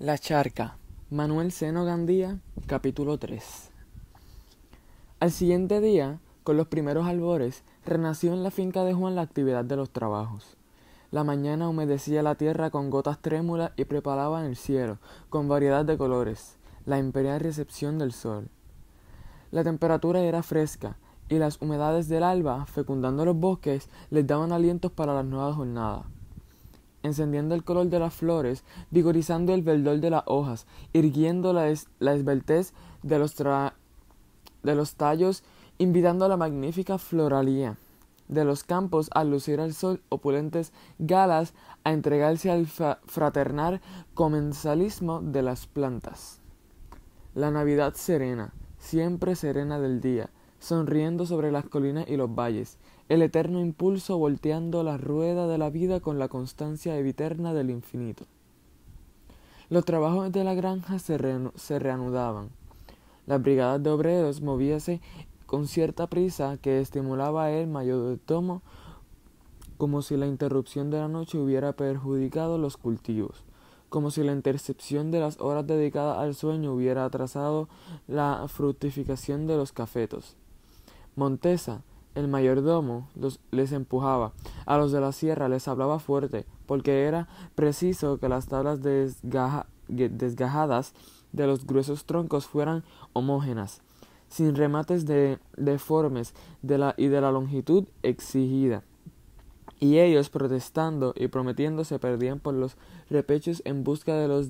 La charca, Manuel Seno Gandía, capítulo 3. Al siguiente día, con los primeros albores, renació en la finca de Juan la actividad de los trabajos. La mañana humedecía la tierra con gotas trémulas y preparaba el cielo, con variedad de colores, la imperial recepción del sol. La temperatura era fresca, y las humedades del alba, fecundando los bosques, les daban alientos para las nuevas jornadas encendiendo el color de las flores, vigorizando el verdor de las hojas, irguiendo la, esbeltez de los, de los tallos, invitando a la magnífica floralía de los campos a lucir al sol, opulentes galas a entregarse al fraternal comensalismo de las plantas. La Navidad serena, siempre serena del día, sonriendo sobre las colinas y los valles, el eterno impulso volteando la rueda de la vida con la constancia eterna del infinito. Los trabajos de la granja se, reanudaban. Las brigadas de obreros movíase con cierta prisa que estimulaba el mayor tomo, como si la interrupción de la noche hubiera perjudicado los cultivos, como si la intercepción de las horas dedicadas al sueño hubiera atrasado la fructificación de los cafetos. Montesa, el mayordomo los, les empujaba. A los de la sierra les hablaba fuerte, porque era preciso que las tablas desgajadas de los gruesos troncos fueran homógenas, sin remates de, deformes y de la longitud exigida. Y ellos, protestando y prometiendo, se perdían por los repechos en busca de los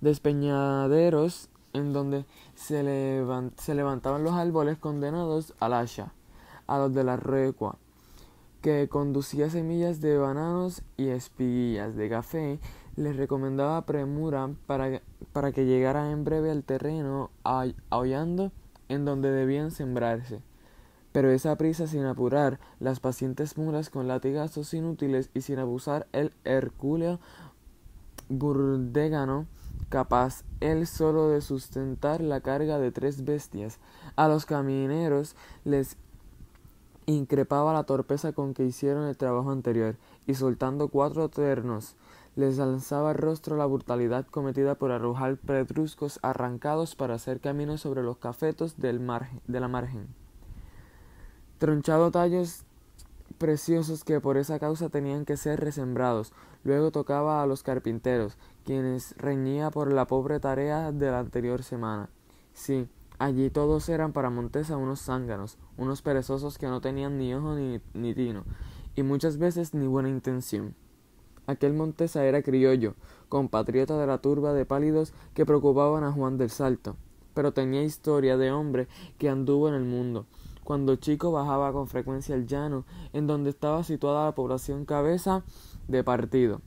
despeñaderos en donde se, se levantaban los árboles condenados al hacha a los de la recua, que conducía semillas de bananos y espiguillas de café, les recomendaba premura para, para que llegara en breve al terreno aullando en donde debían sembrarse. Pero esa prisa sin apurar, las pacientes mulas con latigazos inútiles y sin abusar el hercúleo burdegano capaz él solo de sustentar la carga de tres bestias. A los camineros les increpaba la torpeza con que hicieron el trabajo anterior, y soltando cuatro ternos, les lanzaba al rostro la brutalidad cometida por arrojar pedruscos arrancados para hacer camino sobre los cafetos del margen, de la margen. Tronchado tallos preciosos que por esa causa tenían que ser resembrados. Luego tocaba a los carpinteros, quienes reñía por la pobre tarea de la anterior semana. Sí, Allí todos eran para Montesa unos zánganos, unos perezosos que no tenían ni ojo ni, tino, y muchas veces ni buena intención. Aquel Montesa era criollo, compatriota de la turba de pálidos que preocupaban a Juan del Salto, pero tenía historia de hombre que anduvo en el mundo. Cuando chico bajaba con frecuencia al llano, en donde estaba situada la población cabeza de partido.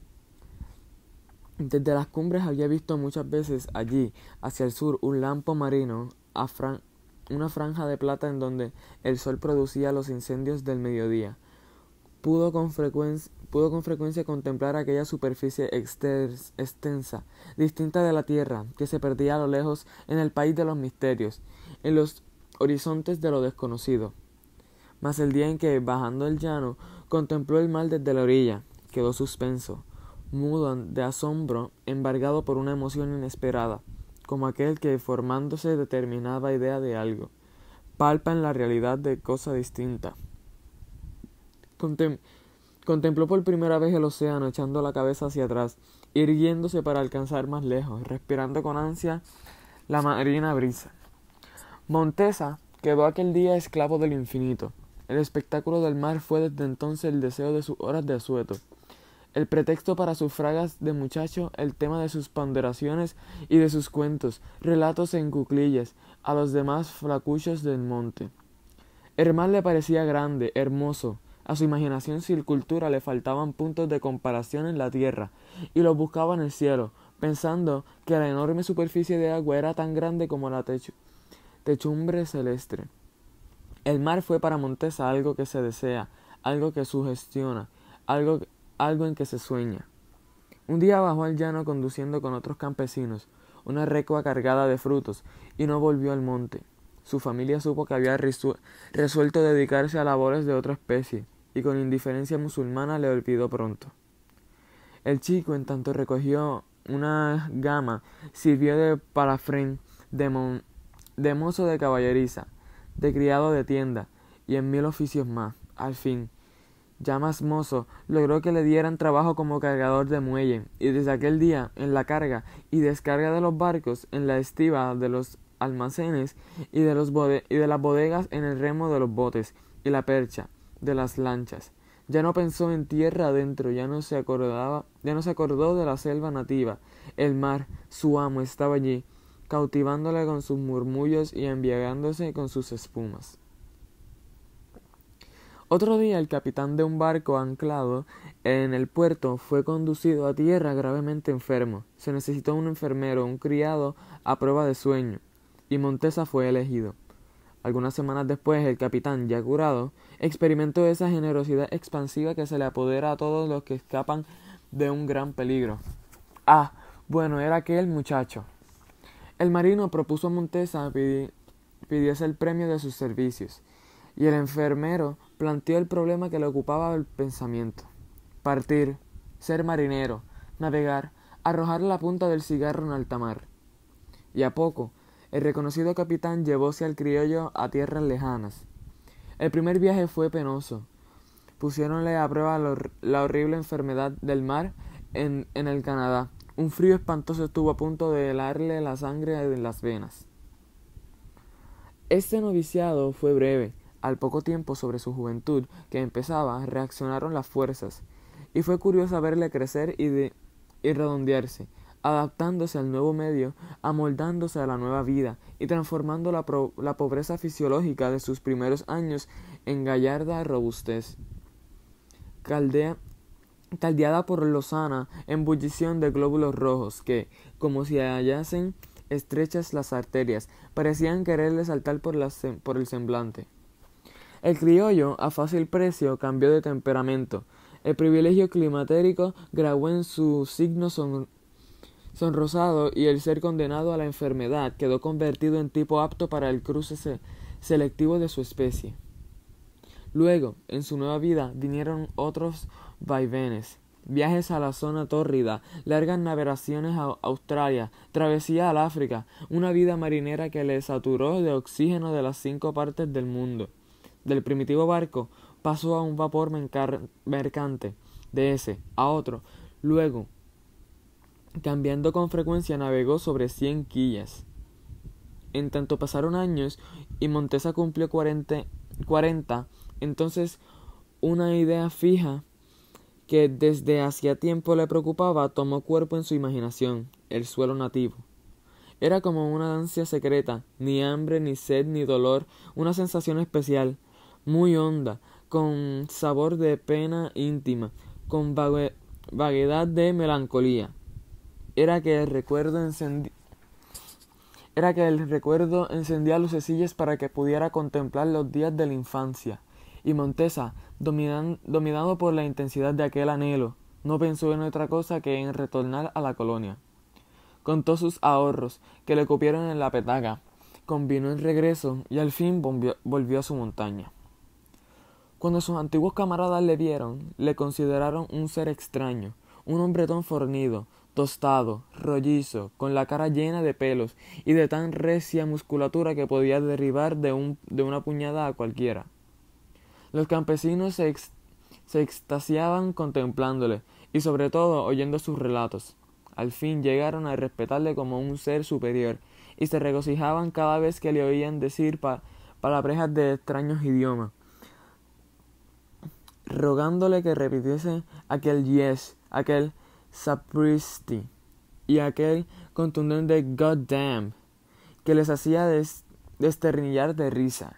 Desde las cumbres había visto muchas veces allí, hacia el sur, un lampo marino una franja de plata en donde el sol producía los incendios del mediodía. Pudo con, pudo con frecuencia contemplar aquella superficie extensa, distinta de la Tierra, que se perdía a lo lejos en el país de los misterios, en los horizontes de lo desconocido. Mas el día en que, bajando el llano, contempló el mal desde la orilla, quedó suspenso, mudo de asombro, embargado por una emoción inesperada como aquel que formándose determinada idea de algo, palpa en la realidad de cosa distinta. contempló por primera vez el océano echando la cabeza hacia atrás, irguiéndose para alcanzar más lejos, respirando con ansia la marina brisa. Montesa quedó aquel día esclavo del infinito. El espectáculo del mar fue desde entonces el deseo de sus horas de asueto el pretexto para sus fragas de muchacho, el tema de sus ponderaciones y de sus cuentos, relatos en cuclillas, a los demás flacuchos del monte. mar le parecía grande, hermoso, a su imaginación sin cultura le faltaban puntos de comparación en la tierra, y los buscaba en el cielo, pensando que la enorme superficie de agua era tan grande como la techumbre celeste. El mar fue para Montesa algo que se desea, algo que sugestiona, algo algo en que se sueña. Un día bajó al llano conduciendo con otros campesinos una recua cargada de frutos y no volvió al monte. Su familia supo que había resuelto dedicarse a labores de otra especie y con indiferencia musulmana le olvidó pronto. El chico en tanto recogió una gama, sirvió de parafrén, de, de mozo de caballeriza, de criado de tienda y en mil oficios más. Al fin, ya más mozo, logró que le dieran trabajo como cargador de muelle, y desde aquel día, en la carga y descarga de los barcos, en la estiva de los almacenes y de, los las bodegas, en el remo de los botes y la percha de las lanchas. Ya no pensó en tierra adentro, ya no se acordaba, ya no se acordó de la selva nativa. El mar, su amo, estaba allí, cautivándole con sus murmullos y embriagándose con sus espumas. Otro día el capitán de un barco anclado en el puerto fue conducido a tierra gravemente enfermo. Se necesitó un enfermero, un criado a prueba de sueño, y Montesa fue elegido. Algunas semanas después, el capitán, ya curado, experimentó esa generosidad expansiva que se le apodera a todos los que escapan de un gran peligro. Ah, bueno, era aquel muchacho. El marino propuso a Montesa pidiese el premio de sus servicios y el enfermero planteó el problema que le ocupaba el pensamiento. Partir, ser marinero, navegar, arrojar la punta del cigarro en alta mar. Y a poco, el reconocido capitán llevóse al criollo a tierras lejanas. El primer viaje fue penoso. Pusiéronle a prueba la horrible enfermedad del mar en, en el Canadá. Un frío espantoso estuvo a punto de helarle la sangre en las venas. Este noviciado fue breve al poco tiempo sobre su juventud, que empezaba, reaccionaron las fuerzas, y fue curioso verle crecer y, redondearse, adaptándose al nuevo medio, amoldándose a la nueva vida y transformando la, pobreza fisiológica de sus primeros años en gallarda robustez. Caldea, caldeada por lozana embullición de glóbulos rojos que, como si hallasen estrechas las arterias, parecían quererle saltar por el semblante. El criollo, a fácil precio, cambió de temperamento. El privilegio climatérico grabó en su signo sonrosado y el ser condenado a la enfermedad quedó convertido en tipo apto para el cruce selectivo de su especie. Luego, en su nueva vida, vinieron otros vaivenes, viajes a la zona tórrida, largas navegaciones a Australia, travesía al África, una vida marinera que le saturó de oxígeno de las cinco partes del mundo del primitivo barco pasó a un vapor mercante, de ese a otro. Luego, cambiando con frecuencia, navegó sobre cien quillas. En tanto pasaron años y Montesa cumplió cuarenta, entonces una idea fija que desde hacía tiempo le preocupaba tomó cuerpo en su imaginación, el suelo nativo. Era como una ansia secreta, ni hambre, ni sed, ni dolor, una sensación especial, muy honda, con sabor de pena íntima, con vaguedad de melancolía. Era que el recuerdo encendía era que el recuerdo lucecillas para que pudiera contemplar los días de la infancia. Y Montesa, dominado por la intensidad de aquel anhelo, no pensó en otra cosa que en retornar a la colonia. Contó sus ahorros, que le cupieron en la petaca, combinó el regreso y al fin volvió a su montaña. Cuando sus antiguos camaradas le vieron, le consideraron un ser extraño, un hombretón fornido, tostado, rollizo, con la cara llena de pelos y de tan recia musculatura que podía derribar de, una puñada a cualquiera. Los campesinos se, extasiaban contemplándole y sobre todo oyendo sus relatos. Al fin llegaron a respetarle como un ser superior y se regocijaban cada vez que le oían decir pa, palabrejas de extraños idiomas rogándole que repitiese aquel yes, aquel sapristi y aquel contundente goddamn que les hacía desternillar de risa.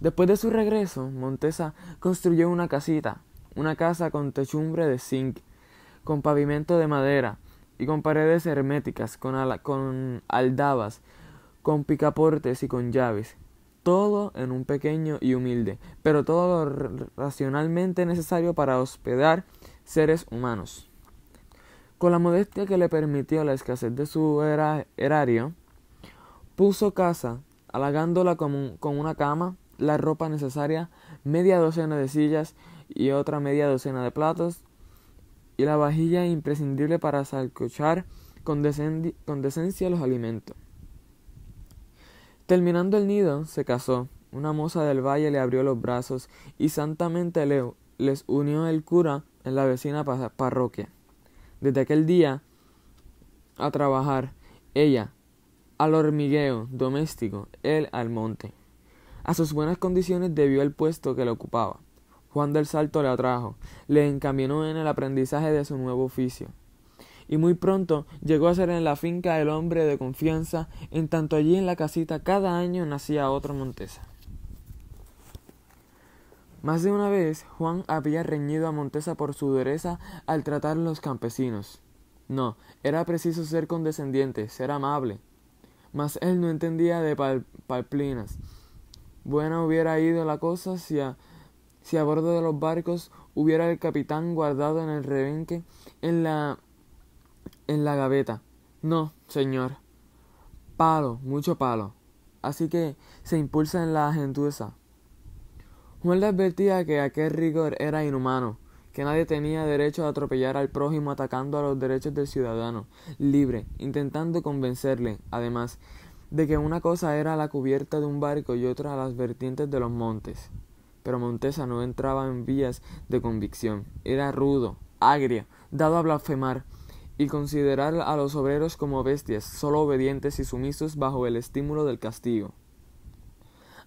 Después de su regreso, Montesa construyó una casita, una casa con techumbre de zinc, con pavimento de madera y con paredes herméticas, con aldabas, con picaportes y con llaves todo en un pequeño y humilde, pero todo lo racionalmente necesario para hospedar seres humanos. Con la modestia que le permitió la escasez de su erario, puso casa, halagándola con, con una cama, la ropa necesaria, media docena de sillas y otra media docena de platos, y la vajilla imprescindible para salcochar con, decencia los alimentos. Terminando el nido, se casó. Una moza del valle le abrió los brazos y santamente le, les unió el cura en la vecina parroquia. Desde aquel día, a trabajar, ella al hormigueo doméstico, él al monte. A sus buenas condiciones debió el puesto que le ocupaba. Juan del Salto le atrajo, le encaminó en el aprendizaje de su nuevo oficio y muy pronto llegó a ser en la finca el hombre de confianza, en tanto allí en la casita cada año nacía otro Montesa. Más de una vez Juan había reñido a Montesa por su dureza al tratar a los campesinos. No, era preciso ser condescendiente, ser amable. Mas él no entendía de palplinas. Buena hubiera ido la cosa si si a bordo de los barcos hubiera el capitán guardado en el rebenque en la en la gaveta. No, señor. Palo, mucho palo. Así que se impulsa en la gentuza. Juan le advertía que aquel rigor era inhumano, que nadie tenía derecho a atropellar al prójimo atacando a los derechos del ciudadano libre, intentando convencerle, además, de que una cosa era la cubierta de un barco y otra las vertientes de los montes. Pero Montesa no entraba en vías de convicción, era rudo, agria, dado a blasfemar, y considerar a los obreros como bestias, solo obedientes y sumisos bajo el estímulo del castigo.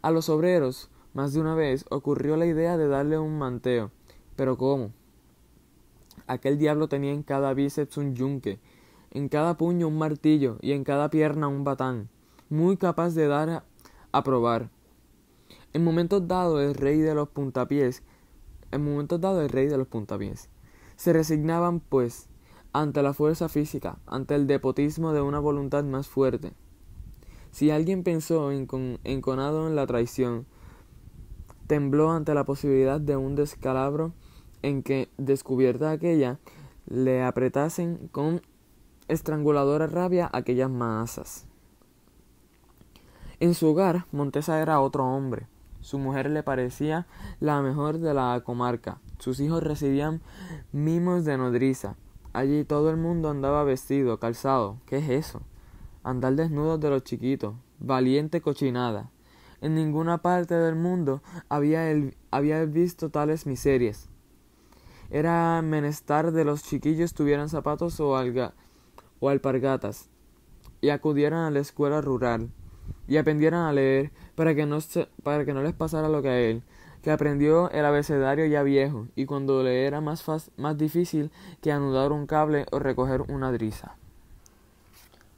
A los obreros, más de una vez, ocurrió la idea de darle un manteo, pero ¿cómo? Aquel diablo tenía en cada bíceps un yunque, en cada puño un martillo y en cada pierna un batán, muy capaz de dar a, probar. En momentos dados el rey de los puntapiés, en momentos dados el rey de los puntapiés, se resignaban pues ante la fuerza física, ante el depotismo de una voluntad más fuerte. Si alguien pensó enconado en la traición, tembló ante la posibilidad de un descalabro en que, descubierta aquella, le apretasen con estranguladora rabia aquellas masas. En su hogar, Montesa era otro hombre. Su mujer le parecía la mejor de la comarca. Sus hijos recibían mimos de nodriza Allí todo el mundo andaba vestido, calzado. ¿Qué es eso? Andar desnudos de los chiquitos. Valiente cochinada. En ninguna parte del mundo había, había visto tales miserias. Era menester de los chiquillos tuvieran zapatos o, alga, o alpargatas y acudieran a la escuela rural y aprendieran a leer para para que no les pasara lo que a él, que aprendió el abecedario ya viejo y cuando le era más, más difícil que anudar un cable o recoger una driza.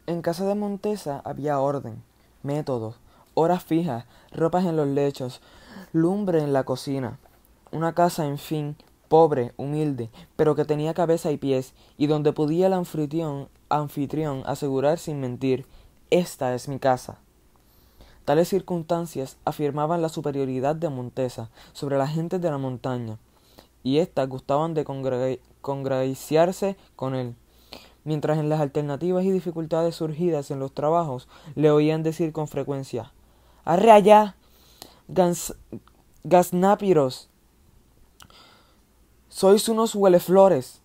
En casa de Montesa había orden, métodos, horas fijas, ropas en los lechos, lumbre en la cocina, una casa, en fin, pobre, humilde, pero que tenía cabeza y pies, y donde podía el anfitrión, anfitrión asegurar sin mentir, esta es mi casa. Tales circunstancias afirmaban la superioridad de Montesa sobre las gentes de la montaña, y éstas gustaban de congraciarse con él. Mientras en las alternativas y dificultades surgidas en los trabajos le oían decir con frecuencia: ¡Arre allá! ¡Sois unos hueleflores!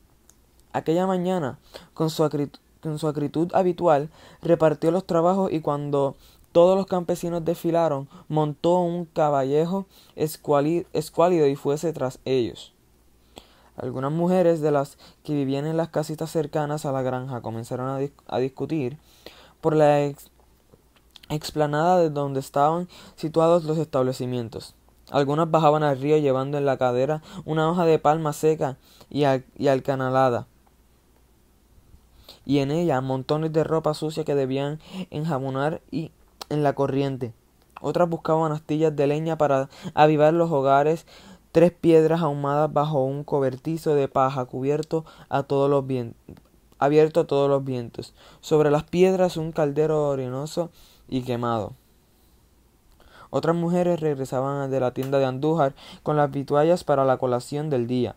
Aquella mañana, con su acritud habitual, repartió los trabajos y cuando todos los campesinos desfilaron, montó un caballejo escuálido y fuese tras ellos. Algunas mujeres de las que vivían en las casitas cercanas a la granja comenzaron a, discutir por la explanada de donde estaban situados los establecimientos. Algunas bajaban al río llevando en la cadera una hoja de palma seca y, alcanalada, y en ella montones de ropa sucia que debían enjabonar y en la corriente. Otras buscaban astillas de leña para avivar los hogares, tres piedras ahumadas bajo un cobertizo de paja cubierto a todos los abierto a todos los vientos. Sobre las piedras un caldero orinoso y quemado. Otras mujeres regresaban de la tienda de Andújar con las vituallas para la colación del día.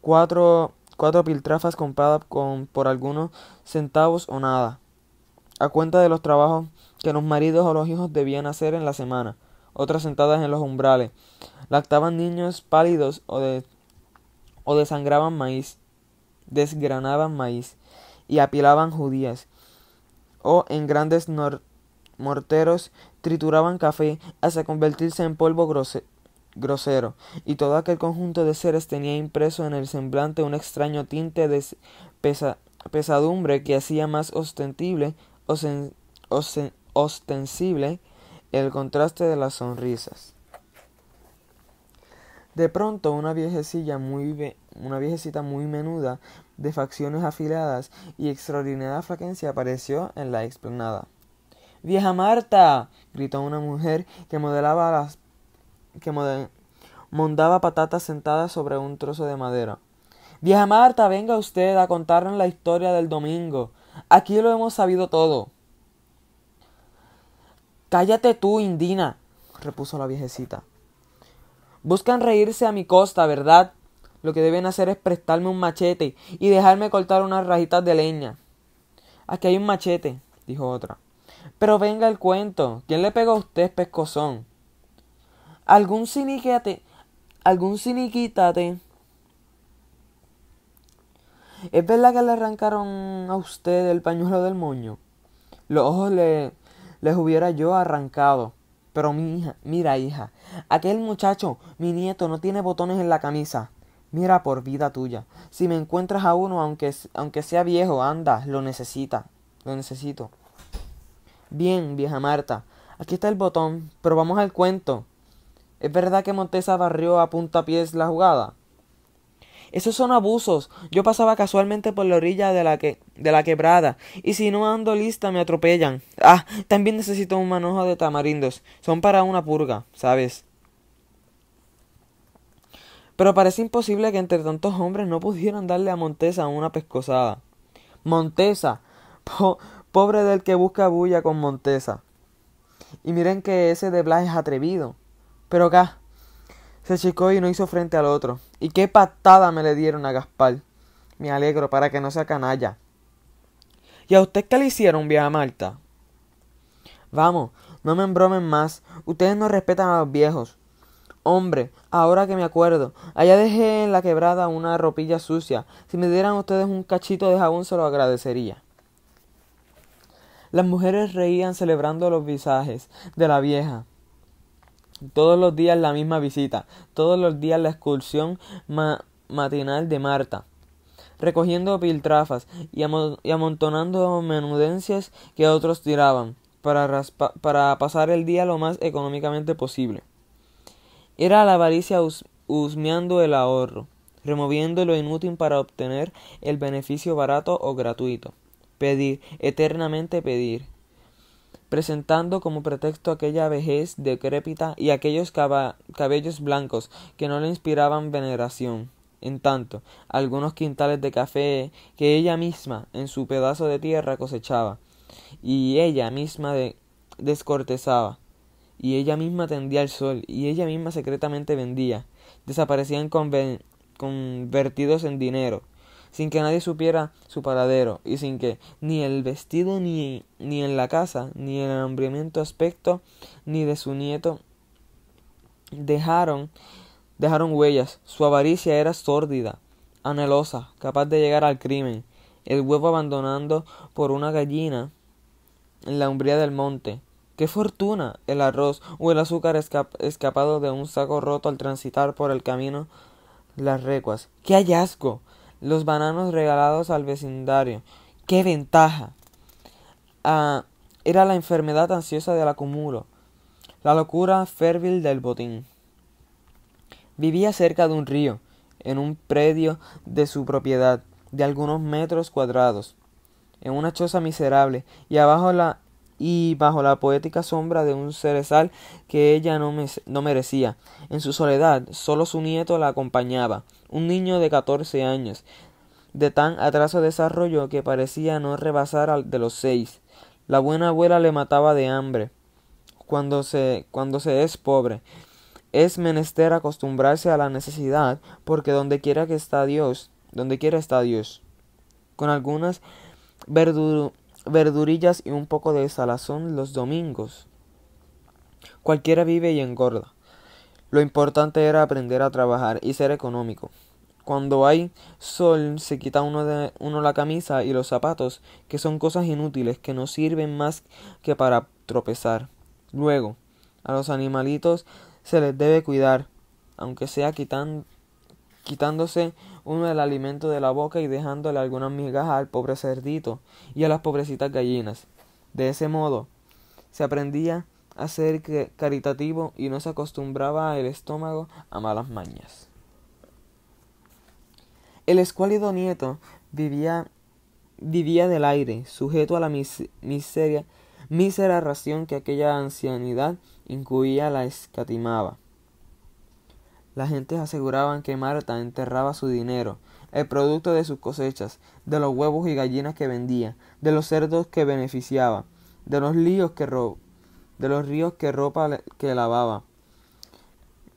Cuatro, cuatro piltrafas compradas con, por algunos centavos o nada a cuenta de los trabajos que los maridos o los hijos debían hacer en la semana, otras sentadas en los umbrales, lactaban niños pálidos o, desangraban maíz, desgranaban maíz y apilaban judías, o en grandes morteros trituraban café hasta convertirse en polvo grosero, y todo aquel conjunto de seres tenía impreso en el semblante un extraño tinte de pesadumbre que hacía más ostentible ostensible el contraste de las sonrisas. De pronto una viejecilla muy una viejecita muy menuda, de facciones afiladas y extraordinaria flaquencia apareció en la explanada. ¡Vieja Marta! gritó una mujer que modelaba las que mondaba patatas sentadas sobre un trozo de madera. Vieja Marta, venga usted a contarnos la historia del domingo. Aquí lo hemos sabido todo. Cállate tú, Indina, repuso la viejecita. Buscan reírse a mi costa, ¿verdad? Lo que deben hacer es prestarme un machete y dejarme cortar unas rajitas de leña. Aquí hay un machete, dijo otra. Pero venga el cuento. ¿Quién le pegó a usted, pescozón? Algún siniquete, algún siniquítate ¿Es verdad que le arrancaron a usted el pañuelo del moño? Los ojos le, les hubiera yo arrancado. Pero mi hija, mira hija, aquel muchacho, mi nieto, no tiene botones en la camisa. Mira por vida tuya. Si me encuentras a uno, aunque, aunque sea viejo, anda, lo necesita. Lo necesito. Bien, vieja Marta. Aquí está el botón, pero vamos al cuento. ¿Es verdad que Montesa barrió a puntapiés la jugada? Esos son abusos. Yo pasaba casualmente por la orilla de la, de la quebrada, y si no ando lista me atropellan. Ah, también necesito un manojo de tamarindos. Son para una purga, ¿sabes? Pero parece imposible que entre tantos hombres no pudieran darle a Montesa una pescosada. Montesa. pobre del que busca bulla con Montesa. Y miren que ese de Blas es atrevido. Pero acá. Se chicó y no hizo frente al otro. Y qué patada me le dieron a Gaspar. Me alegro para que no sea canalla. ¿Y a usted qué le hicieron, vieja Marta? Vamos, no me embromen más. Ustedes no respetan a los viejos. Hombre, ahora que me acuerdo, allá dejé en la quebrada una ropilla sucia. Si me dieran ustedes un cachito de jabón se lo agradecería. Las mujeres reían celebrando los visajes de la vieja. Todos los días la misma visita, todos los días la excursión matinal de Marta, recogiendo piltrafas y, amontonando menudencias que otros tiraban, para, pasar el día lo más económicamente posible. Era la avaricia husmeando el ahorro, removiendo lo inútil para obtener el beneficio barato o gratuito. Pedir, eternamente pedir, presentando como pretexto aquella vejez decrépita y aquellos cabellos blancos que no le inspiraban veneración. En tanto, algunos quintales de café que ella misma en su pedazo de tierra cosechaba, y ella misma descortezaba, y ella misma tendía el sol, y ella misma secretamente vendía, desaparecían convertidos en dinero, sin que nadie supiera su paradero y sin que ni el vestido ni, ni en la casa ni el hambriento aspecto ni de su nieto dejaron dejaron huellas su avaricia era sórdida anhelosa capaz de llegar al crimen el huevo abandonando por una gallina en la umbría del monte ¡Qué fortuna! El arroz o el azúcar escapado de un saco roto al transitar por el camino las recuas. ¡Qué hallazgo! los bananos regalados al vecindario. ¡Qué ventaja! Ah, era la enfermedad ansiosa del acumulo, la locura férvil del botín. Vivía cerca de un río, en un predio de su propiedad, de algunos metros cuadrados, en una choza miserable, y abajo la y bajo la poética sombra de un cerezal que ella no, me, no, merecía. En su soledad, solo su nieto la acompañaba, un niño de catorce años, de tan atraso desarrollo que parecía no rebasar al de los seis. La buena abuela le mataba de hambre. Cuando se, cuando se es pobre, es menester acostumbrarse a la necesidad, porque donde quiera que está Dios, donde quiera está Dios. Con algunas verduras verdurillas y un poco de salazón los domingos. Cualquiera vive y engorda. Lo importante era aprender a trabajar y ser económico. Cuando hay sol se quita uno, de, uno la camisa y los zapatos, que son cosas inútiles, que no sirven más que para tropezar. Luego, a los animalitos se les debe cuidar, aunque sea quitándose uno del alimento de la boca y dejándole algunas migajas al pobre cerdito y a las pobrecitas gallinas. De ese modo, se aprendía a ser caritativo y no se acostumbraba el estómago a malas mañas. El escuálido nieto vivía, vivía del aire, sujeto a la miseria, mísera ración que aquella ancianidad incluía la escatimaba. Las gentes aseguraban que Marta enterraba su dinero, el producto de sus cosechas, de los huevos y gallinas que vendía, de los cerdos que beneficiaba, de los líos que de los ríos que ropa que lavaba.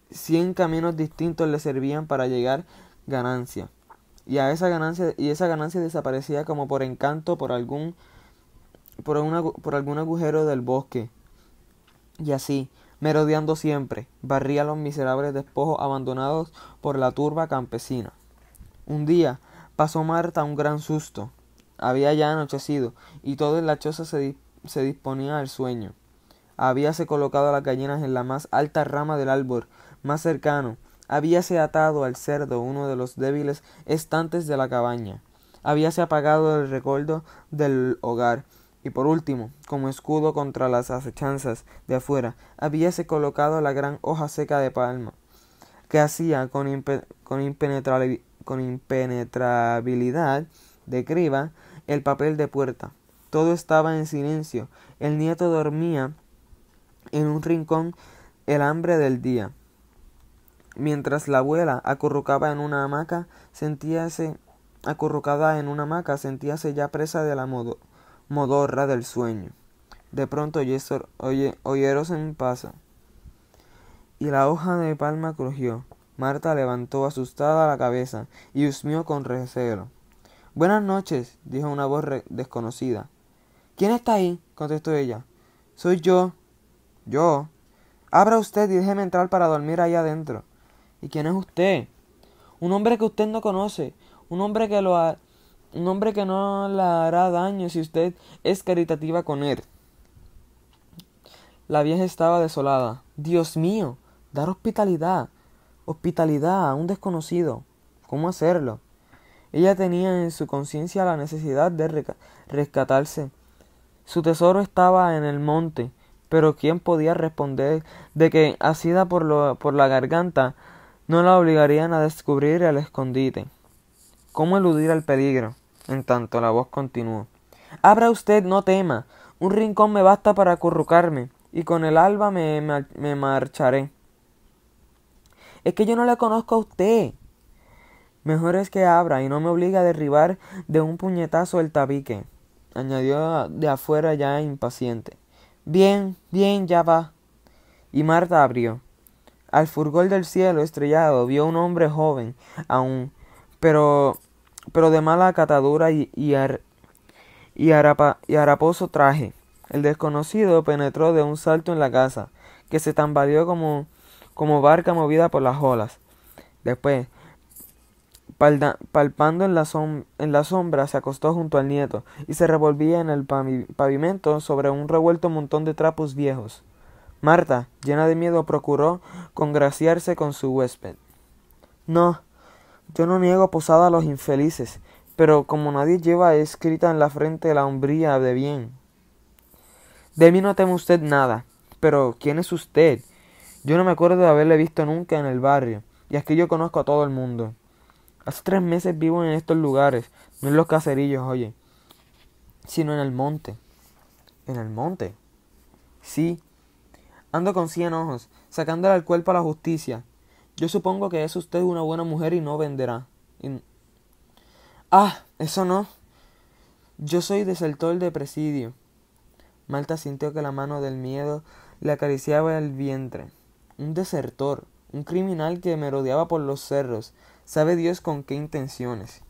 Cien caminos distintos le servían para llegar ganancia. Y a esa ganancia, y esa ganancia desaparecía como por encanto por algún por, una, por algún agujero del bosque. Y así, merodeando siempre, barría los miserables despojos abandonados por la turba campesina. Un día pasó Marta un gran susto. Había ya anochecido y todo en la choza se, se disponía al sueño. Habíase colocado a las gallinas en la más alta rama del árbol más cercano, habíase atado al cerdo uno de los débiles estantes de la cabaña, habíase apagado el recuerdo del hogar, y por último, como escudo contra las acechanzas de afuera, habíase colocado la gran hoja seca de palma, que hacía con, impenetrabilidad de criba el papel de puerta. Todo estaba en silencio. El nieto dormía en un rincón el hambre del día. Mientras la abuela acurrucaba en una hamaca, sentíase acurrucada en una hamaca, sentíase ya presa de la moda modorra del sueño. De pronto en paso y la hoja de palma crujió. Marta levantó asustada la cabeza y husmió con recelo. Buenas noches, dijo una voz desconocida. ¿Quién está ahí? contestó ella. Soy yo. ¿Yo? Abra usted y déjeme entrar para dormir allá adentro. ¿Y quién es usted? Un hombre que usted no conoce, un hombre que lo, ha un hombre que no le hará daño si usted es caritativa con él. La vieja estaba desolada. Dios mío, dar hospitalidad, hospitalidad a un desconocido. ¿Cómo hacerlo? Ella tenía en su conciencia la necesidad de rescatarse. Su tesoro estaba en el monte, pero ¿quién podía responder de que, asida por, por la garganta, no la obligarían a descubrir el escondite? ¿Cómo eludir al peligro? En tanto, la voz continuó. Abra usted, no tema. Un rincón me basta para acurrucarme, y con el alba me, marcharé. Es que yo no la conozco a usted. Mejor es que abra y no me obligue a derribar de un puñetazo el tabique, añadió de afuera ya impaciente. Bien, bien, ya va. Y Marta abrió. Al furgón del cielo estrellado vio un hombre joven aún, pero pero de mala catadura y, haraposo traje. El desconocido penetró de un salto en la casa, que se tambaleó como, barca movida por las olas. Después, palpando en la, en la sombra, se acostó junto al nieto y se revolvía en el pavimento sobre un revuelto montón de trapos viejos. Marta, llena de miedo, procuró congraciarse con su huésped. No, yo no niego posada a los infelices, pero como nadie lleva escrita en la frente la hombría de bien. De mí no teme usted nada, pero ¿quién es usted? Yo no me acuerdo de haberle visto nunca en el barrio, y es que yo conozco a todo el mundo. Hace tres meses vivo en estos lugares, no en los caserillos, oye, sino en el monte. ¿En el monte? Sí. Ando con cien ojos, sacándole al cuerpo a la justicia, yo supongo que es usted una buena mujer y no venderá. Ah, eso no. Yo soy desertor de presidio. Malta sintió que la mano del miedo le acariciaba el vientre. Un desertor, un criminal que merodeaba por los cerros, sabe Dios con qué intenciones.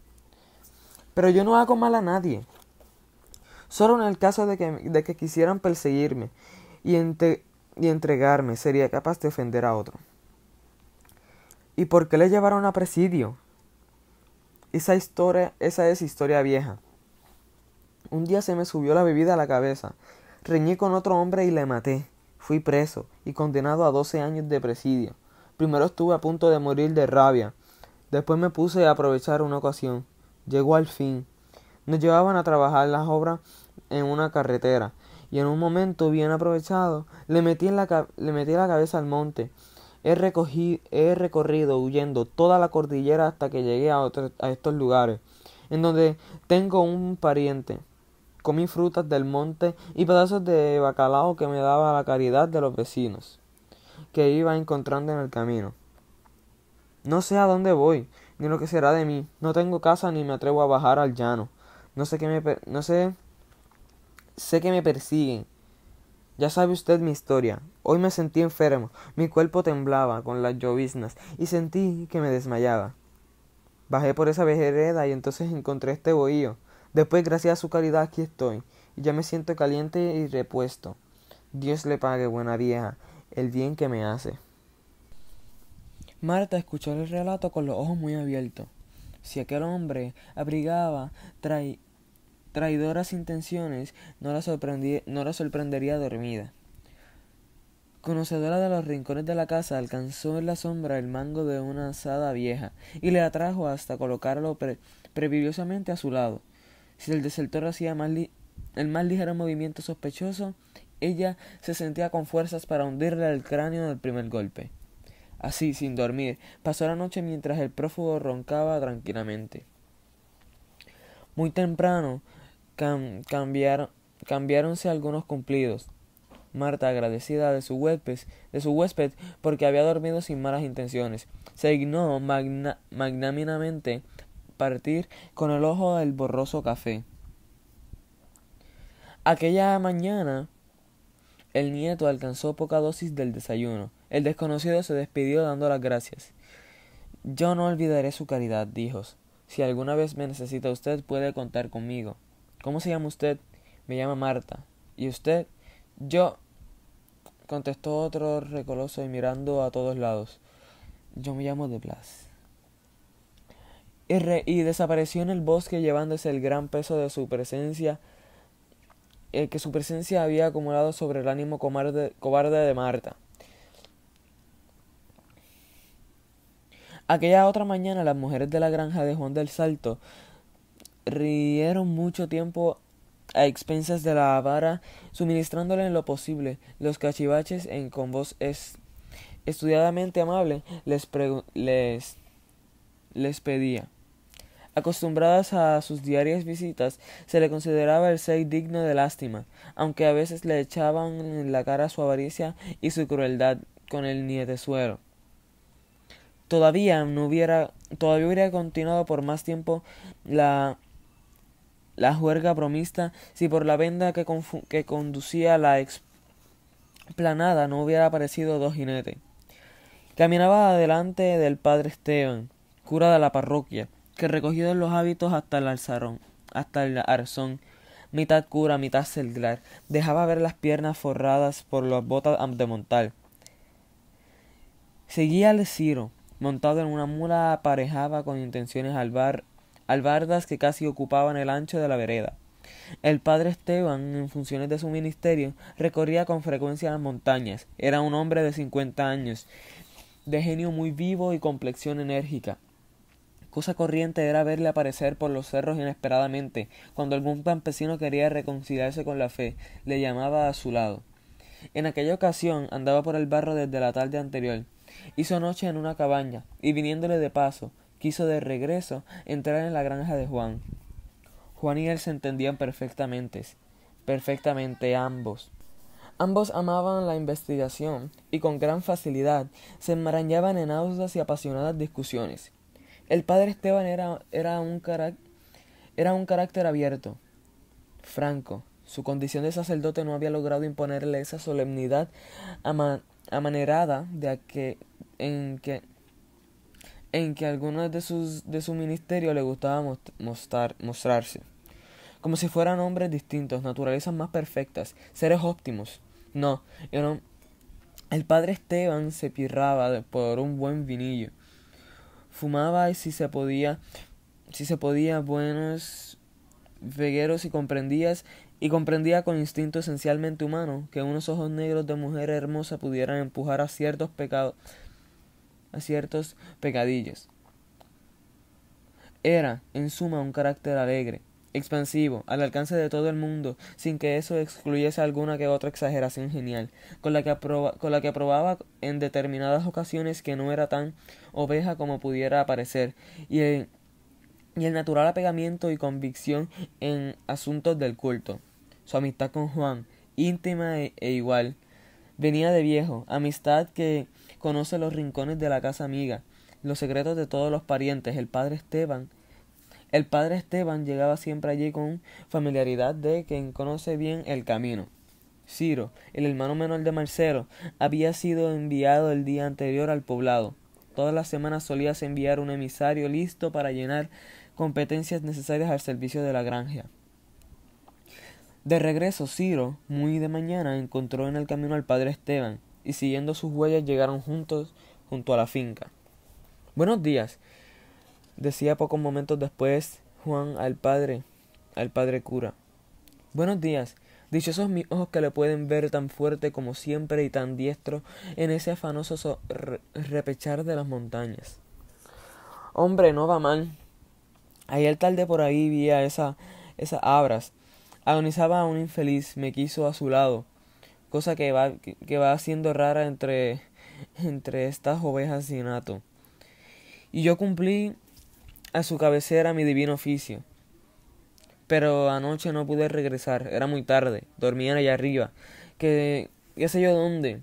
Pero yo no hago mal a nadie. Solo en el caso de que, de que quisieran perseguirme y, y entregarme, sería capaz de ofender a otro. ¿Y por qué le llevaron a presidio? Esa historia, esa es historia vieja. Un día se me subió la bebida a la cabeza. Reñí con otro hombre y le maté. Fui preso y condenado a 12 años de presidio. Primero estuve a punto de morir de rabia. Después me puse a aprovechar una ocasión. Llegó al fin. Nos llevaban a trabajar las obras en una carretera y en un momento bien aprovechado le metí la cabeza al monte He, he recorrido huyendo toda la cordillera hasta que llegué a, estos lugares, en donde tengo un pariente. Comí frutas del monte y pedazos de bacalao que me daba la caridad de los vecinos, que iba encontrando en el camino. No sé a dónde voy, ni lo que será de mí. No tengo casa ni me atrevo a bajar al llano. No sé qué me... no sé... Sé que me persiguen. Ya sabe usted mi historia. Hoy me sentí enfermo, mi cuerpo temblaba con las lloviznas y sentí que me desmayaba. Bajé por esa vejereda y entonces encontré este bohío. Después, gracias a su caridad, aquí estoy, y ya me siento caliente y repuesto. Dios le pague, buena vieja, el bien que me hace. Marta escuchó el relato con los ojos muy abiertos. Si aquel hombre abrigaba traidoras intenciones, no la, no la sorprendería dormida. Conocedora de los rincones de la casa, alcanzó en la sombra el mango de una asada vieja y le atrajo hasta colocarlo previosamente a su lado. Si el desertor hacía el más ligero movimiento sospechoso, ella se sentía con fuerzas para hundirle al cráneo del primer golpe. Así, sin dormir, pasó la noche mientras el prófugo roncaba tranquilamente. Muy temprano cambiáronse algunos cumplidos. Marta, agradecida de su huésped, de su huésped porque había dormido sin malas intenciones, se dignó magnánimamente magnáminamente partir con el ojo del borroso café. Aquella mañana el nieto alcanzó poca dosis del desayuno. El desconocido se despidió dando las gracias. Yo no olvidaré su caridad, dijo. Si alguna vez me necesita usted, puede contar conmigo. ¿Cómo se llama usted? Me llama Marta. ¿Y usted? Yo, contestó otro recoloso y mirando a todos lados. Yo me llamo de Blas. Y, desapareció en el bosque llevándose el gran peso de su presencia, el que su presencia había acumulado sobre el ánimo cobarde de Marta. Aquella otra mañana las mujeres de la granja de Juan del Salto rieron mucho tiempo a expensas de la avara, suministrándole en lo posible los cachivaches en con voz es, estudiadamente amable, les, les, les pedía. Acostumbradas a sus diarias visitas, se le consideraba el ser digno de lástima, aunque a veces le echaban en la cara su avaricia y su crueldad con el nietesuero. Todavía no hubiera, todavía hubiera continuado por más tiempo la la juerga promista, si por la venda que, conducía la explanada no hubiera aparecido dos jinetes. Caminaba adelante del padre Esteban, cura de la parroquia, que recogido en los hábitos hasta el alzarón, hasta el arzón, mitad cura, mitad celdrar, dejaba ver las piernas forradas por las botas de montar. Seguía al Ciro, montado en una mula aparejaba con intenciones al bar albardas que casi ocupaban el ancho de la vereda. El padre Esteban, en funciones de su ministerio, recorría con frecuencia las montañas. Era un hombre de cincuenta años, de genio muy vivo y complexión enérgica. Cosa corriente era verle aparecer por los cerros inesperadamente, cuando algún campesino quería reconciliarse con la fe, le llamaba a su lado. En aquella ocasión andaba por el barro desde la tarde anterior. Hizo noche en una cabaña, y viniéndole de paso, quiso de regreso entrar en la granja de Juan. Juan y él se entendían perfectamente, perfectamente ambos. Ambos amaban la investigación y con gran facilidad se enmarañaban en ausas y apasionadas discusiones. El padre Esteban era, era, un era un carácter abierto, franco. Su condición de sacerdote no había logrado imponerle esa solemnidad amanerada de que, en que en que algunos de, sus, de su ministerio le gustaba mostrar, mostrarse, como si fueran hombres distintos, naturalezas más perfectas, seres óptimos. No, yo no. El padre Esteban se pirraba por un buen vinillo. Fumaba y si se podía, si se podía, buenos vegueros y comprendías y comprendía con instinto esencialmente humano que unos ojos negros de mujer hermosa pudieran empujar a ciertos pecados a ciertos pecadillos. Era, en suma, un carácter alegre, expansivo, al alcance de todo el mundo, sin que eso excluyese alguna que otra exageración genial, con la que, con la que aprobaba en determinadas ocasiones que no era tan oveja como pudiera parecer, y el, natural apegamiento y convicción en asuntos del culto. Su amistad con Juan, íntima e, e igual, venía de viejo, amistad que Conoce los rincones de la casa amiga, los secretos de todos los parientes. El padre Esteban. El padre Esteban llegaba siempre allí con familiaridad de quien conoce bien el camino. Ciro, el hermano menor de Marcelo, había sido enviado el día anterior al poblado. Todas las semanas solías enviar un emisario listo para llenar competencias necesarias al servicio de la granja. De regreso, Ciro, muy de mañana, encontró en el camino al padre Esteban, y siguiendo sus huellas llegaron juntos junto a la finca. Buenos días, decía pocos momentos después Juan al padre, al padre cura. Buenos días, dichosos mis ojos que le pueden ver tan fuerte como siempre y tan diestro en ese afanoso repechar de las montañas. Hombre, no va mal. Ayer tarde por ahí vi a esa, esas abras. Agonizaba a un infeliz, me quiso a su lado cosa que va, que va siendo rara entre, entre estas ovejas y nato. Y yo cumplí a su cabecera mi divino oficio. Pero anoche no pude regresar, era muy tarde, dormía allá arriba, que qué sé yo dónde,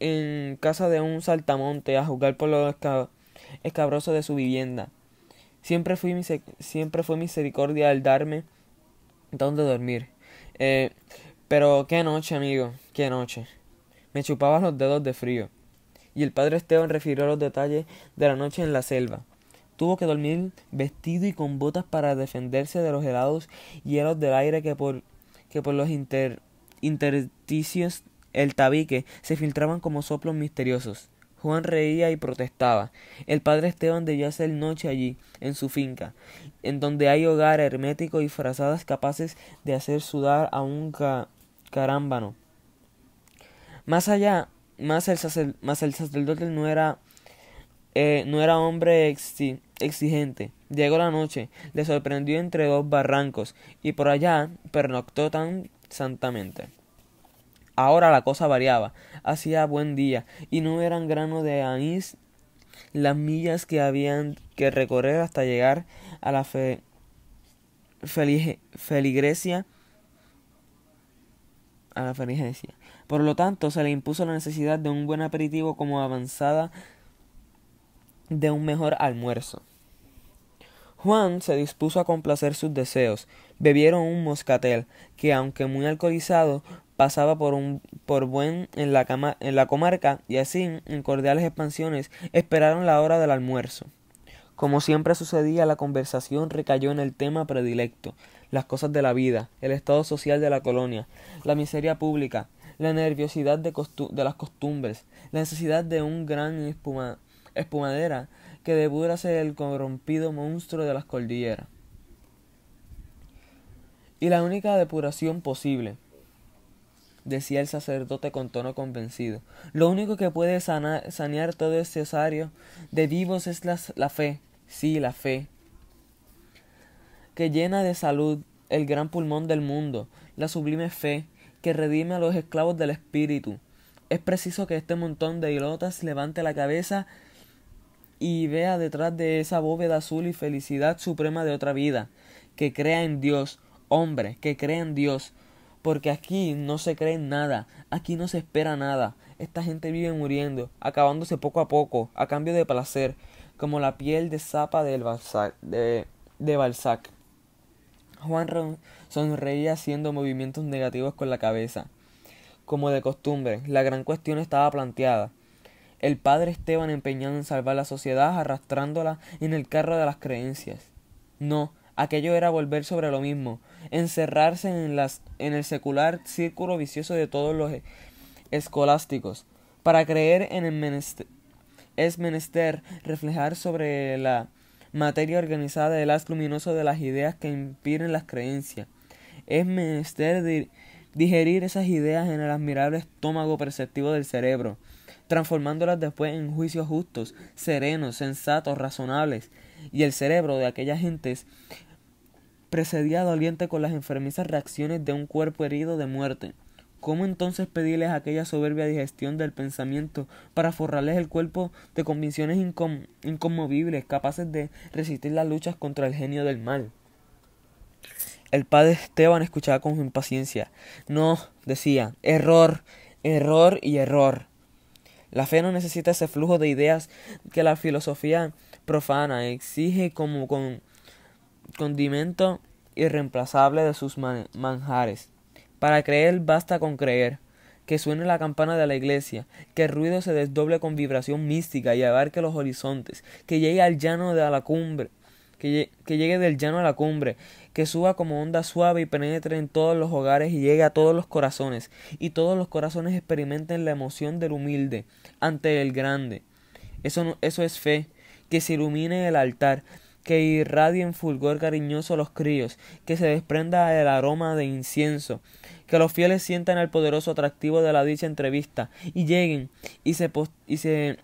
en casa de un saltamonte a jugar por lo escabroso de su vivienda. Siempre, fui siempre fue misericordia al darme donde dormir. Eh, pero qué noche, amigo, qué noche. Me chupaba los dedos de frío. Y el padre Esteban refirió los detalles de la noche en la selva. Tuvo que dormir vestido y con botas para defenderse de los helados hielos del aire que por, que por los intersticios el tabique se filtraban como soplos misteriosos. Juan reía y protestaba. El padre Esteban debía hacer noche allí, en su finca, en donde hay hogar hermético y frazadas capaces de hacer sudar a un, ca carámbano. Más allá, más el, sacerdote no era, eh, no era hombre exigente. Llegó la noche, le sorprendió entre dos barrancos y por allá pernoctó tan santamente. Ahora la cosa variaba, hacía buen día y no eran grano de anís las millas que habían que recorrer hasta llegar a la fe, feligresia a la ferigencia. Por lo tanto, se le impuso la necesidad de un buen aperitivo como avanzada de un mejor almuerzo. Juan se dispuso a complacer sus deseos. Bebieron un moscatel, que aunque muy alcoholizado, pasaba por un por buen en la comarca, y así, en cordiales expansiones, esperaron la hora del almuerzo. Como siempre sucedía, la conversación recayó en el tema predilecto, las cosas de la vida, el estado social de la colonia, la miseria pública, la nerviosidad de, las costumbres, la necesidad de un gran espumadera que ser el corrompido monstruo de las cordilleras. Y la única depuración posible, decía el sacerdote con tono convencido, lo único que puede sanear todo ese osario de vivos es la fe, sí, la fe, que llena de salud el gran pulmón del mundo, la sublime fe, que redime a los esclavos del espíritu. Es preciso que este montón de hilotas levante la cabeza y vea detrás de esa bóveda azul y felicidad suprema de otra vida, que crea en Dios, hombre, que crea en Dios, porque aquí no se cree en nada, aquí no se espera nada, esta gente vive muriendo, acabándose poco a poco, a cambio de placer, como la piel de zapa del de Balzac. Juan sonreía haciendo movimientos negativos con la cabeza. Como de costumbre, la gran cuestión estaba planteada. El padre Esteban empeñado en salvar la sociedad arrastrándola en el carro de las creencias. No, aquello era volver sobre lo mismo, encerrarse en, el secular círculo vicioso de todos los escolásticos. Para creer en el menester, es menester reflejar sobre la materia organizada, del haz luminoso de las ideas que impiden las creencias. Es menester digerir esas ideas en el admirable estómago perceptivo del cerebro, transformándolas después en juicios justos, serenos, sensatos, razonables, y el cerebro de aquellas gentes precedía doliente con las enfermizas reacciones de un cuerpo herido de muerte. ¿Cómo entonces pedirles aquella soberbia digestión del pensamiento para forrarles el cuerpo de convicciones inconmovibles, capaces de resistir las luchas contra el genio del mal? El padre Esteban escuchaba con impaciencia. No, decía, error, error y error. La fe no necesita ese flujo de ideas que la filosofía profana exige como con condimento irreemplazable de sus manjares. Para creer basta con creer. Que suene la campana de la iglesia, que el ruido se desdoble con vibración mística y abarque los horizontes, que llegue al llano de la cumbre, que, llegue del llano a la cumbre, que suba como onda suave y penetre en todos los hogares y llegue a todos los corazones, y todos los corazones experimenten la emoción del humilde ante el grande. Eso, eso es fe, que se ilumine el altar, que irradien fulgor cariñoso los críos, que se desprenda el aroma de incienso, que los fieles sientan el poderoso atractivo de la dicha entrevista, y lleguen y se, se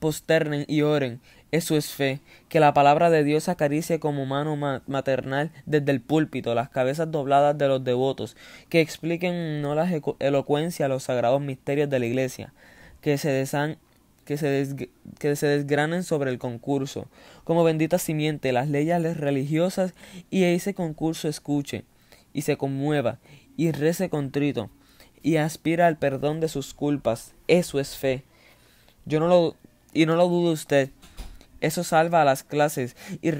posternen y oren. Eso es fe, que la palabra de Dios acaricie como mano maternal desde el púlpito las cabezas dobladas de los devotos, que expliquen no la elocuencia los sagrados misterios de la iglesia, que se, desan que se, desgranen sobre el concurso. Como bendita simiente, las leyes religiosas y ese concurso escuche y se conmueva y rece contrito y aspira al perdón de sus culpas. Eso es fe. Yo no lo y no lo dude usted. Eso salva a las clases y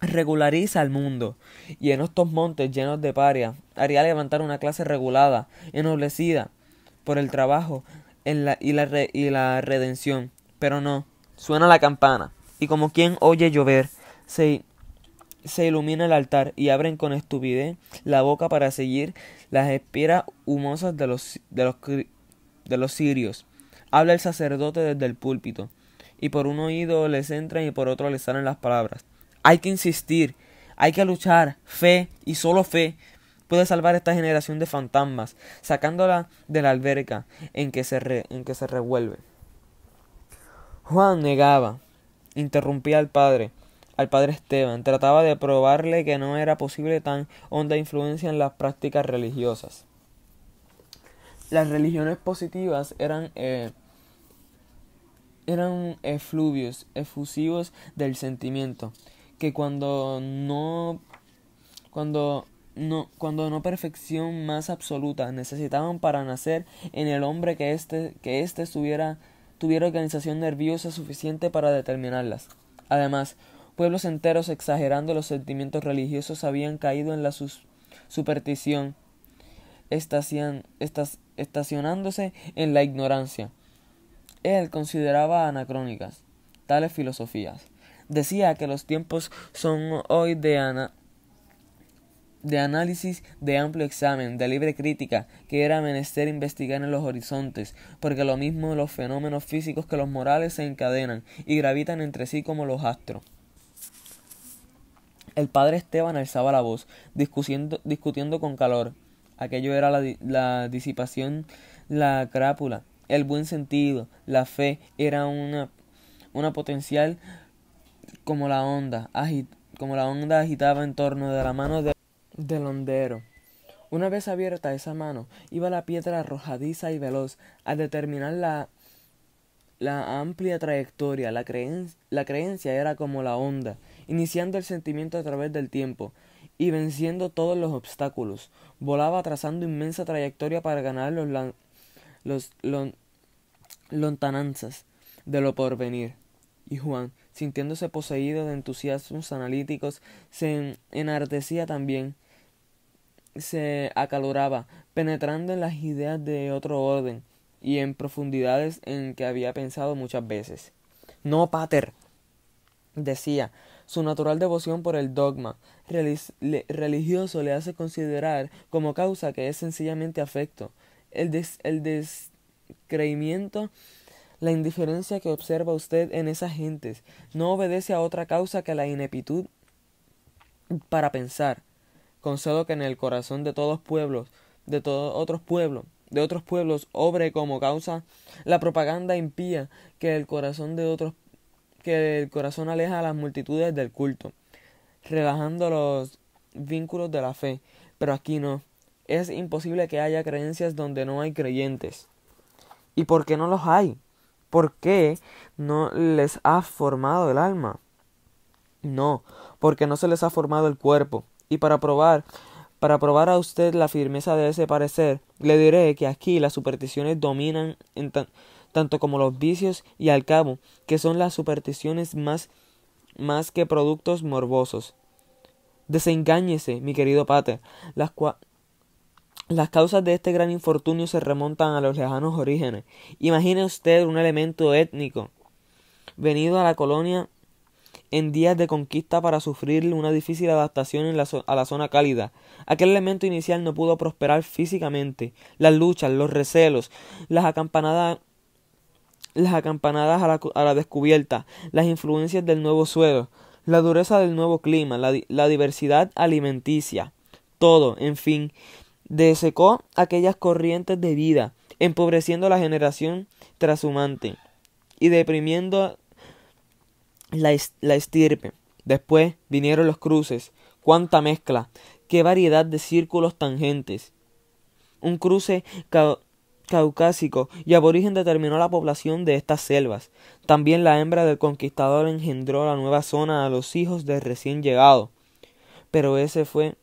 regulariza al mundo. Y en estos montes llenos de parias haría levantar una clase regulada, ennoblecida por el trabajo, y, la redención. Pero no, suena la campana, y como quien oye llover, se, ilumina el altar y abren con estupidez la boca para seguir las espiras humosas de los, de los, de los sirios. Habla el sacerdote desde el púlpito, y por un oído les entran y por otro les salen las palabras. Hay que insistir, hay que luchar, fe y solo fe puede salvar esta generación de fantasmas, sacándola de la alberca en que se, en que se revuelve. Juan negaba, interrumpía al padre, al padre Esteban, trataba de probarle que no era posible tan honda influencia en las prácticas religiosas. Las religiones positivas eran, eh, eran efluvios, efusivos del sentimiento, que cuando no, cuando cuando no perfección más absoluta necesitaban para nacer en el hombre que éste que este tuviera organización nerviosa suficiente para determinarlas. Además, pueblos enteros exagerando los sentimientos religiosos habían caído en la superstición, estacionándose en la ignorancia. Él consideraba anacrónicas tales filosofías. Decía que los tiempos son hoy de ana de análisis de amplio examen, de libre crítica, que era menester investigar en los horizontes, porque lo mismo los fenómenos físicos que los morales se encadenan y gravitan entre sí como los astros. El padre Esteban alzaba la voz, discutiendo, discutiendo con calor. Aquello era la, la disipación, la crápula, el buen sentido, la fe, era una, una potencial como la onda, como la onda agitaba en torno de la mano de del hondero. Una vez abierta esa mano, iba la piedra arrojadiza y veloz a determinar la, la amplia trayectoria. La, creencia era como la onda, iniciando el sentimiento a través del tiempo y venciendo todos los obstáculos. Volaba trazando inmensa trayectoria para ganar los, los lontananzas de lo porvenir. Y Juan, sintiéndose poseído de entusiasmos analíticos, se enardecía también se acaloraba, penetrando en las ideas de otro orden y en profundidades en que había pensado muchas veces. No, pater, decía, su natural devoción por el dogma religioso le hace considerar como causa que es sencillamente afecto, el, descreimiento, la indiferencia que observa usted en esas gentes, no obedece a otra causa que la ineptitud para pensar, Concedo que en el corazón de todos pueblos, de todos otros pueblos, de otros pueblos obre como causa la propaganda impía que el corazón de otros que el corazón aleja a las multitudes del culto, relajando los vínculos de la fe, pero aquí no. Es imposible que haya creencias donde no hay creyentes. ¿Y por qué no los hay? ¿Por qué no les ha formado el alma? No, porque no se les ha formado el cuerpo y para probar para probar a usted la firmeza de ese parecer, le diré que aquí las supersticiones dominan tanto como los vicios y al cabo, que son las supersticiones más, más que productos morbosos. desengañese mi querido Pater, las, las causas de este gran infortunio se remontan a los lejanos orígenes. Imagine usted un elemento étnico venido a la colonia en días de conquista para sufrir una difícil adaptación a la zona cálida. Aquel elemento inicial no pudo prosperar físicamente. Las luchas, los recelos, las acampanadas las acampanadas a la, descubierta, las influencias del nuevo suelo, la dureza del nuevo clima, la, la diversidad alimenticia, todo, en fin, desecó aquellas corrientes de vida, empobreciendo la generación trasumante y deprimiendo la, estirpe. Después vinieron los cruces. ¡Cuánta mezcla! ¡Qué variedad de círculos tangentes! Un cruce caucásico y aborigen determinó la población de estas selvas. También la hembra del conquistador engendró la nueva zona a los hijos del recién llegado. Pero ese fue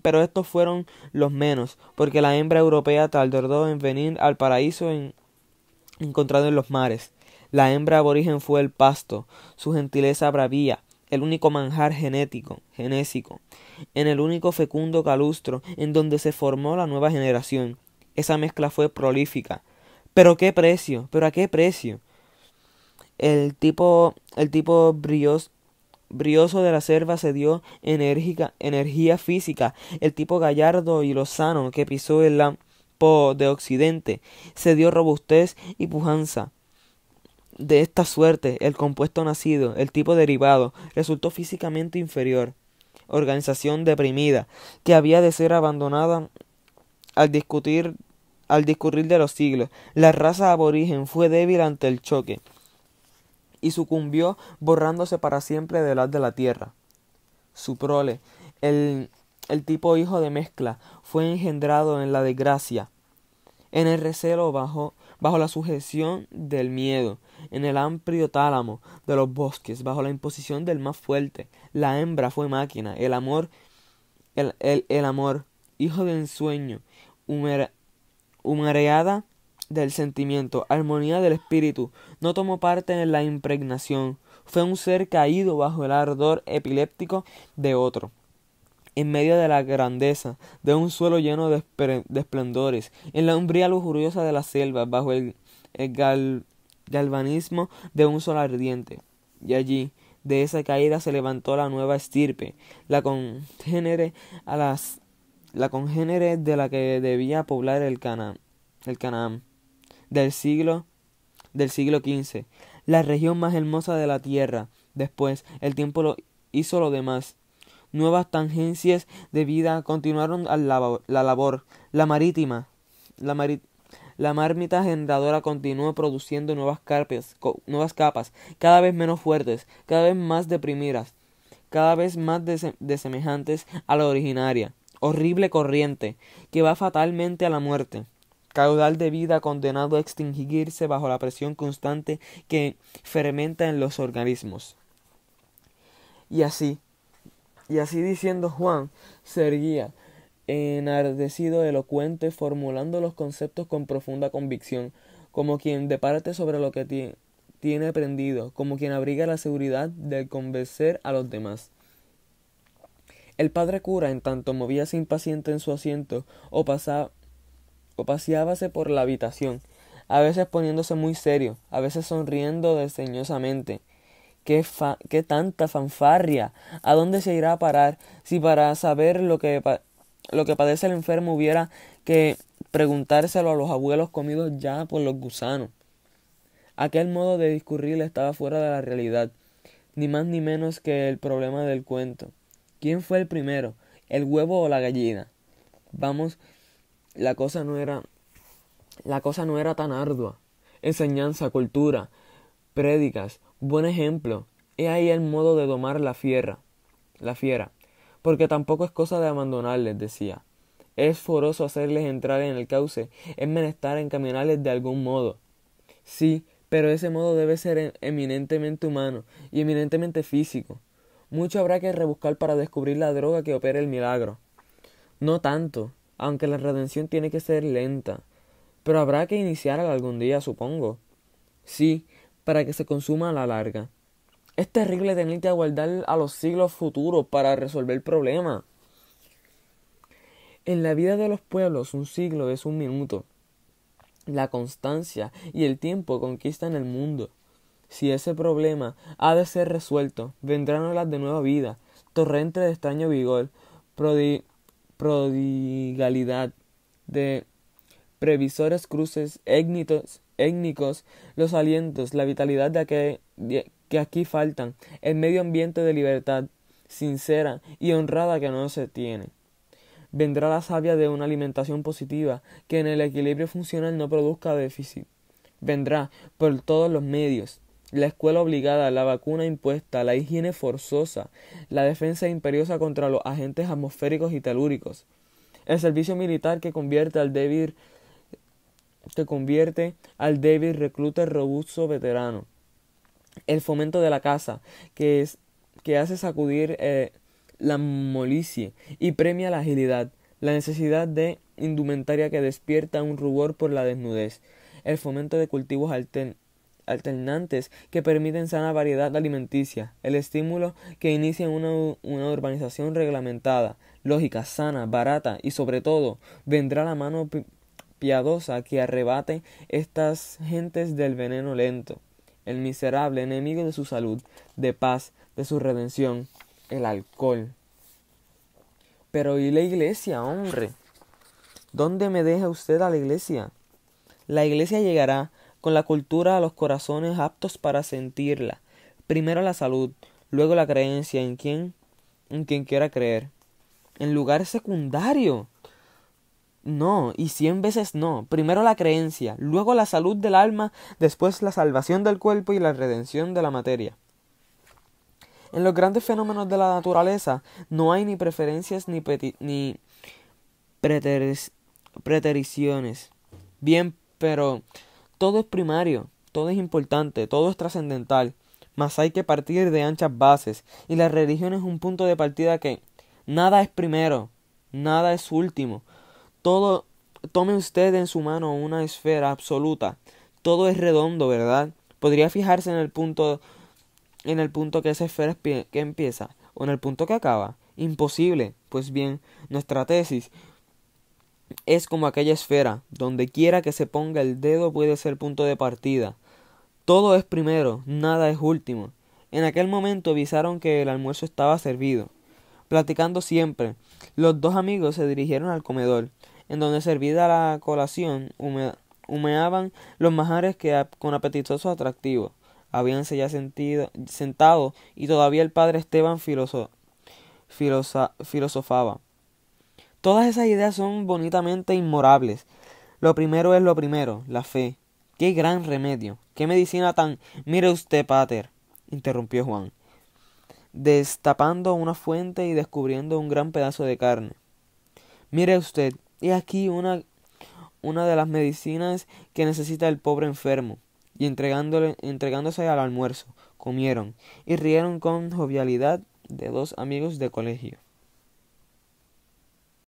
pero estos fueron los menos, porque la hembra europea tardó en venir al paraíso encontrado en los mares. La hembra aborigen fue el pasto, su gentileza bravía, el único manjar genético, genésico, en el único fecundo calustro en donde se formó la nueva generación. Esa mezcla fue prolífica. Pero qué precio, pero a qué precio. El tipo, el tipo brioso de la selva se dio enérgica, energía física, el tipo gallardo y lozano que pisó el lampo de occidente, se dio robustez y pujanza, de esta suerte, el compuesto nacido, el tipo derivado, resultó físicamente inferior, organización deprimida, que había de ser abandonada al discutir al discurrir de los siglos. La raza aborigen fue débil ante el choque y sucumbió borrándose para siempre del haz de la tierra. Su prole, el, el tipo hijo de mezcla, fue engendrado en la desgracia, en el recelo bajo bajo la sujeción del miedo, en el amplio tálamo de los bosques, bajo la imposición del más fuerte. La hembra fue máquina, el amor, el, amor, hijo de ensueño, humareada del sentimiento, armonía del espíritu, no tomó parte en la impregnación, fue un ser caído bajo el ardor epiléptico de otro en medio de la grandeza, de un suelo lleno de, esplendores, en la umbría lujuriosa de la selva, bajo el, galvanismo de un sol ardiente. Y allí, de esa caída se levantó la nueva estirpe, la congénere a las la congénere de la que debía poblar el Canaán, el del siglo del siglo XV, la región más hermosa de la tierra. Después, el tiempo lo hizo lo demás, Nuevas tangencias de vida continuaron la, labor. La marítima, la, mármita la marmita generadora continuó produciendo nuevas, carpes, nuevas capas, cada vez menos fuertes, cada vez más deprimidas, cada vez más desemejantes a la originaria. Horrible corriente que va fatalmente a la muerte caudal de vida condenado a extinguirse bajo la presión constante que fermenta en los organismos. Y así, y así diciendo Juan, se erguía, enardecido, elocuente, formulando los conceptos con profunda convicción, como quien departe sobre lo que tiene aprendido, como quien abriga la seguridad de convencer a los demás. El padre cura, en tanto, movíase impaciente en su asiento o, pasaba, o paseábase por la habitación, a veces poniéndose muy serio, a veces sonriendo desdeñosamente, ¿Qué, tanta fanfarria? ¿A dónde se irá a parar? Si para saber lo que, lo que padece el enfermo hubiera que preguntárselo a los abuelos comidos ya por los gusanos. Aquel modo de discurrir estaba fuera de la realidad, ni más ni menos que el problema del cuento. ¿Quién fue el primero, el huevo o la gallina? Vamos, la cosa no era la cosa no era tan ardua. Enseñanza, cultura, prédicas, Buen ejemplo, he ahí el modo de domar la fiera, la fiera, porque tampoco es cosa de abandonarles, decía. Es foroso hacerles entrar en el cauce, es menester encaminarles de algún modo. Sí, pero ese modo debe ser em, eminentemente humano y eminentemente físico. Mucho habrá que rebuscar para descubrir la droga que opere el milagro. No tanto, aunque la redención tiene que ser lenta, pero habrá que iniciarla algún día, supongo. Sí, para que se consuma a la larga. Es terrible tener que aguardar a los siglos futuros para resolver problemas. En la vida de los pueblos un siglo es un minuto. La constancia y el tiempo conquistan el mundo. Si ese problema ha de ser resuelto, vendrán olas de nueva vida, torrente de extraño vigor, prodigalidad de previsores cruces égnitos étnicos, los alientos, la vitalidad de que aquí faltan, el medio ambiente de libertad sincera y honrada que no se tiene. Vendrá la savia de una alimentación positiva que en el equilibrio funcional no produzca déficit. Vendrá por todos los medios la escuela obligada, la vacuna impuesta, la higiene forzosa, la defensa imperiosa contra los agentes atmosféricos y telúricos, el servicio militar que convierte al débil te convierte al débil recluta robusto veterano. El fomento de la casa, que, es, que hace sacudir eh, la molicie y premia la agilidad, la necesidad de indumentaria que despierta un rubor por la desnudez, el fomento de cultivos alternantes que permiten sana variedad alimenticia, el estímulo que inicia una, una urbanización reglamentada, lógica, sana, barata y sobre todo vendrá la mano piadosa que arrebate estas gentes del veneno lento, el miserable enemigo de su salud, de paz, de su redención, el alcohol. Pero ¿y la iglesia, hombre? ¿Dónde me deja usted a la iglesia? La iglesia llegará con la cultura a los corazones aptos para sentirla. Primero la salud, luego la creencia en quien, en quien quiera creer. En lugar secundario no, y cien veces no. Primero la creencia, luego la salud del alma, después la salvación del cuerpo y la redención de la materia. En los grandes fenómenos de la naturaleza no hay ni preferencias ni, pretericiones. Bien, pero todo es primario, todo es importante, todo es trascendental, mas hay que partir de anchas bases, y la religión es un punto de partida que nada es primero, nada es último, todo, tome usted en su mano una esfera absoluta. Todo es redondo, ¿verdad? Podría fijarse en el punto, en el punto que esa esfera que empieza o en el punto que acaba. Imposible. Pues bien, nuestra tesis es como aquella esfera, donde quiera que se ponga el dedo puede ser punto de partida. Todo es primero, nada es último. En aquel momento avisaron que el almuerzo estaba servido. Platicando siempre, los dos amigos se dirigieron al comedor, en donde servida la colación humeaban los majares que con apetitoso atractivo habíanse ya sentado y todavía el padre Esteban filosofaba. Todas esas ideas son bonitamente inmorables. Lo primero es lo primero, la fe. Qué gran remedio, qué medicina tan... Mire usted, pater, interrumpió Juan destapando una fuente y descubriendo un gran pedazo de carne. Mire usted, he aquí una, de las medicinas que necesita el pobre enfermo. Y entregándole, entregándose al almuerzo, comieron y rieron con jovialidad de dos amigos de colegio.